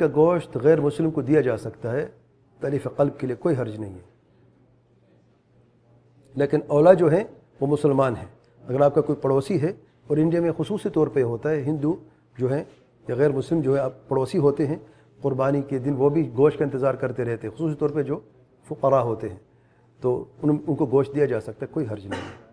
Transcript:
का गोश्त गैर मुस्लिम को दिया जा सकता है तलीफ कल्ब के लिए कोई हर्ज नहीं है लेकिन औला जो है वो मुसलमान है अगर आपका कोई पड़ोसी है और इंडिया में खसूस तौर पर होता है हिंदू जो है या गैर मुस्लिम जो है आप पड़ोसी होते हैं क़ुरबानी के दिन वो भी गोश्त का इंतज़ार करते रहते हैं खसूस तौर पर जो फुकरा होते हैं तो उन उनको गोश्त दिया जा सकता है कोई हर्ज नहीं है